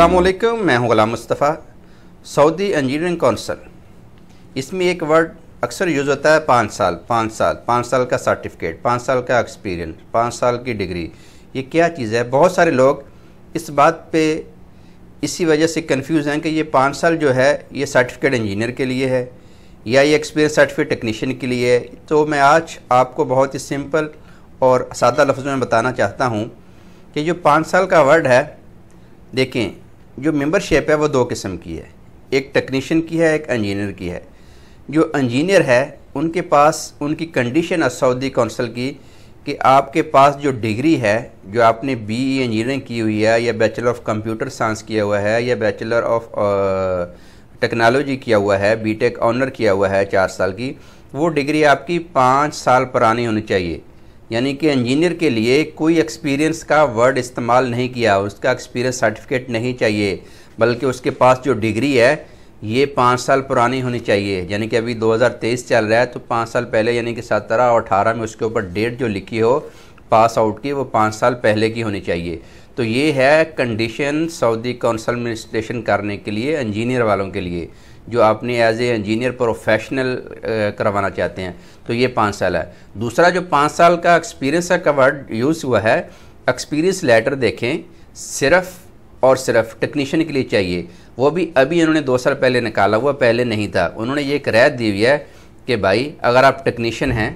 असलकम मैं हूं Ghulam Mustafa Saudi engineering council इसमें एक वर्ड अक्सर यूज़ होता है पाँच साल पाँच साल पाँच साल का सर्टिफिकेट पाँच साल का एक्सपीरियंस पाँच साल की डिग्री ये क्या चीज़ है बहुत सारे लोग इस बात पे इसी वजह से कंफ्यूज हैं कि ये पाँच साल जो है ये सर्टिफिकेट इंजीनियर के लिए है या ये एक्सपीरियंस सर्टिफिकेट टेक्नीशियन के लिए है तो मैं आज आपको बहुत ही सिंपल और सादा लफ्ज़ों में बताना चाहता हूँ कि जो पाँच साल का वर्ड है देखें जो मेंबरशिप है वो दो किस्म की है एक टेक्नीशियन की है एक इंजीनियर की है जो इंजीनियर है उनके पास उनकी कंडीशन है सऊदी कौंसल की कि आपके पास जो डिग्री है जो आपने बी ई इंजीनियरिंग की हुई है या बैचलर ऑफ कंप्यूटर साइंस किया हुआ है या बैचलर ऑफ टेक्नोलॉजी किया हुआ है बी टेक ऑनर किया हुआ है चार साल की वो डिग्री आपकी पाँच साल पुरानी होनी चाहिए यानी कि इंजीनियर के लिए कोई एक्सपीरियंस का वर्ड इस्तेमाल नहीं किया उसका एक्सपीरियंस सर्टिफिकेट नहीं चाहिए बल्कि उसके पास जो डिग्री है ये पाँच साल पुरानी होनी चाहिए यानी कि अभी 2023 चल रहा है तो पाँच साल पहले यानी कि सत्रह और अठारह में उसके ऊपर डेट जो लिखी हो पास आउट की वो पाँच साल पहले की होनी चाहिए तो ये है कंडीशन सऊदी कौंसल मिनिस्ट्रेशन करने के लिए इंजीनियर वालों के लिए जो आपने एज ए इंजीनियर प्रोफेशनल करवाना चाहते हैं तो ये पाँच साल है दूसरा जो पाँच साल का एक्सपीरियंस का वर्ड यूज़ हुआ है एक्सपीरियंस लेटर देखें सिर्फ और सिर्फ टेक्नीशियन के लिए चाहिए वो भी अभी इन्होंने दो साल पहले निकाला हुआ पहले नहीं था उन्होंने ये एक रैत दी हुई है कि भाई अगर आप टेक्नीशियन हैं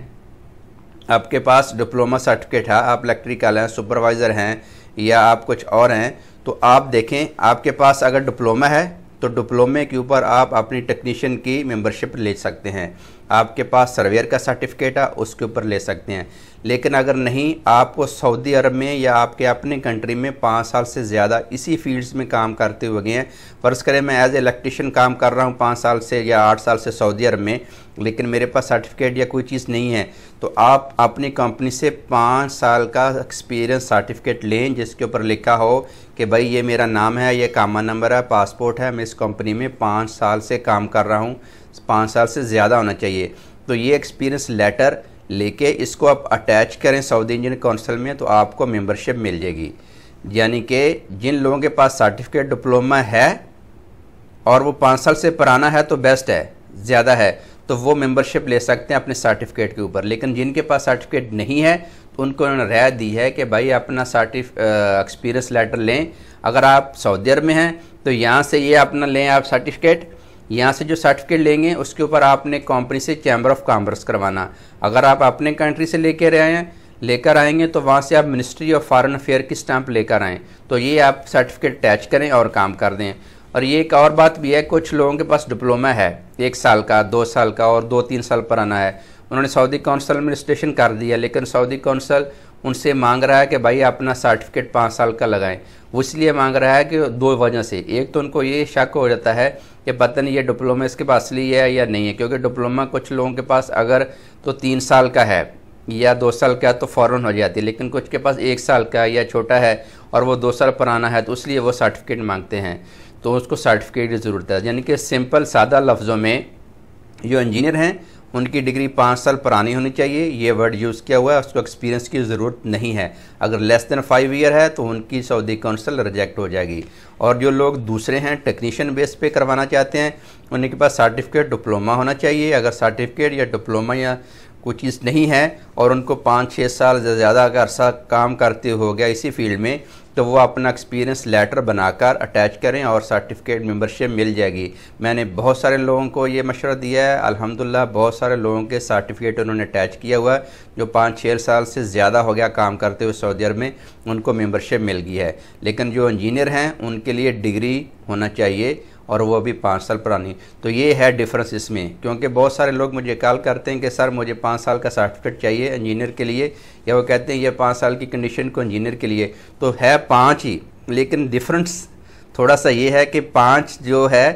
आपके पास डिप्लोमा सर्टिफिकेट है आप इलेक्ट्रिकल हैं सुपरवाइज़र हैं या आप कुछ और हैं तो आप देखें आपके पास अगर डिप्लोमा है तो डिप्लोमे के ऊपर आप अपनी टेक्नीशियन की मेंबरशिप ले सकते हैं आपके पास सर्वेयर का सर्टिफिकेट है उसके ऊपर ले सकते हैं लेकिन अगर नहीं आपको सऊदी अरब में या आपके अपने कंट्री में पाँच साल से ज़्यादा इसी फील्ड्स में काम करते हुए गए हैं फ़र्ज़ करें मैं एज इलेक्ट्रिशियन काम कर रहा हूँ पाँच साल से या आठ साल से सऊदी अरब में लेकिन मेरे पास सर्टिफिकेट या कोई चीज़ नहीं है तो आप अपनी कंपनी से पाँच साल का एक्सपीरियंस सर्टिफिकेट लें जिसके ऊपर लिखा हो कि भाई ये मेरा नाम है ये कामा नंबर है पासपोर्ट है मैं इस कंपनी में पाँच साल से काम कर रहा हूँ पाँच साल से ज़्यादा होना चाहिए तो ये एक्सपीरियंस लेटर लेके इसको आप अटैच करें सऊदी इंजन काउंसिल में तो आपको मेंबरशिप मिल जाएगी यानी कि जिन लोगों के पास सर्टिफिकेट डिप्लोमा है और वो पाँच साल से पुराना है तो बेस्ट है ज़्यादा है तो वो मेंबरशिप ले सकते हैं अपने सर्टिफिकेट के ऊपर लेकिन जिनके पास सर्टिफिकेट नहीं है तो उनको उन्होंने राय दी है कि भाई अपना सर्टिफ एक्सपीरियंस लेटर लें अगर आप सऊदी अरब में हैं तो यहाँ से ये अपना लें आप सर्टिफिकेट यहाँ से जो सर्टिफिकेट लेंगे उसके ऊपर आपने कंपनी से चैम्बर ऑफ कॉमर्स करवाना अगर आप अपने कंट्री से लेकर आए हैं लेकर आएंगे तो वहाँ से आप मिनिस्ट्री ऑफ फॉरेन अफेयर की स्टाम्प लेकर आएँ तो ये आप सर्टिफिकेट अटैच करें और काम कर दें और ये एक और बात भी है कुछ लोगों के पास डिप्लोमा है एक साल का दो साल का और दो तीन साल पुराना है उन्होंने सऊदी कौंसल में रजिस्ट्रेशन कर दिया लेकिन सऊदी कौंसल उनसे मांग रहा है कि भाई अपना सर्टिफिकेट पाँच साल का लगाएं वो इसलिए मांग रहा है कि दो वजह से एक तो उनको ये शक हो जाता है कि पता नहीं ये डिप्लोमा इसके पास ली है या नहीं है क्योंकि डिप्लोमा कुछ लोगों के पास अगर तो तीन साल का है या दो साल का तो फ़ौर हो जाती है लेकिन कुछ के पास एक साल का या छोटा है और वो दो साल पुराना है तो इसलिए वो सर्टिफिकेट मांगते हैं तो उसको सर्टिफिकेट की ज़रूरत है यानी कि सिंपल सादा लफ्ज़ों में जो इंजीनियर हैं उनकी डिग्री पाँच साल पुरानी होनी चाहिए ये वर्ड यूज़ किया हुआ है उसको एक्सपीरियंस की ज़रूरत नहीं है अगर लेस देन फाइव ईयर है तो उनकी सऊदी काउंसिल रिजेक्ट हो जाएगी और जो लोग दूसरे हैं टेक्नीशियन बेस पे करवाना चाहते हैं उनके पास सर्टिफिकेट डिप्लोमा होना चाहिए अगर सर्टिफिकेट या डिप्लोमा या कोई चीज़ नहीं है और उनको पाँच छः साल से ज़्यादा अगर अरसा काम करते हो गया इसी फील्ड में तो वो अपना एक्सपीरियंस लेटर बनाकर अटैच करें और सर्टिफिकेट मेंबरशिप मिल जाएगी मैंने बहुत सारे लोगों को ये मशवरा दिया है अल्हम्दुलिल्लाह बहुत सारे लोगों के सर्टिफिकेट उन्होंने अटैच किया हुआ है जो पाँच छः साल से ज़्यादा हो गया काम करते हुए सऊदी अरब में उनको मेंबरशिप मिल गई है लेकिन जो इंजीनियर हैं उनके लिए डिग्री होना चाहिए और वो अभी पाँच साल पुरानी तो ये है डिफरेंस इसमें क्योंकि बहुत सारे लोग मुझे कॉल करते हैं कि सर मुझे पाँच साल का सर्टिफिकेट चाहिए इंजीनियर के लिए या वो कहते हैं ये पाँच साल की कंडीशन को इंजीनियर के लिए तो है पाँच ही लेकिन डिफरेंस थोड़ा सा ये है कि पाँच जो है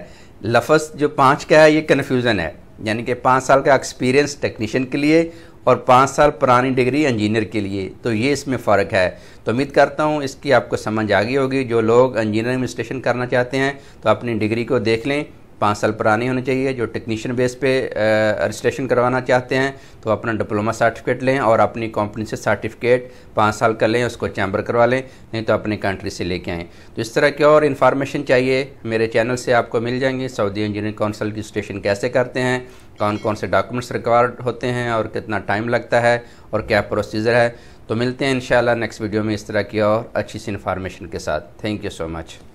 लफ्ज़ जो पाँच का है ये कन्फ्यूज़न है यानी कि पाँच साल का एक्सपीरियंस टेक्नीशियन के लिए और पाँच साल पुरानी डिग्री इंजीनियर के लिए तो ये इसमें फ़र्क है तो उम्मीद करता हूँ इसकी आपको समझ आ गई होगी जो लोग इंजीनियरिंग रजिस्ट्रेशन करना चाहते हैं तो अपनी डिग्री को देख लें पाँच साल पुरानी होनी चाहिए जो टेक्नीशियन बेस पे रजिस्ट्रेशन करवाना चाहते हैं तो अपना डिप्लोमा सर्टिफिकेट लें और अपनी से सर्टिफिकेट पाँच साल का लें उसको चैम्बर करवा लें नहीं तो अपनी कंट्री से लेके आएँ तो इस तरह की और इन्फॉर्मेशन चाहिए मेरे चैनल से आपको मिल जाएंगे सऊदी इंजीनियरिंग काउंसिल की रजिस्ट्रेशन कैसे करते हैं कौन कौन से डॉक्यूमेंट्स रिक्वायर्ड होते हैं और कितना टाइम लगता है और क्या प्रोसीजर है तो मिलते हैं इन नेक्स्ट वीडियो में इस तरह की और अच्छी सी इन्फॉर्मेशन के साथ थैंक यू सो मच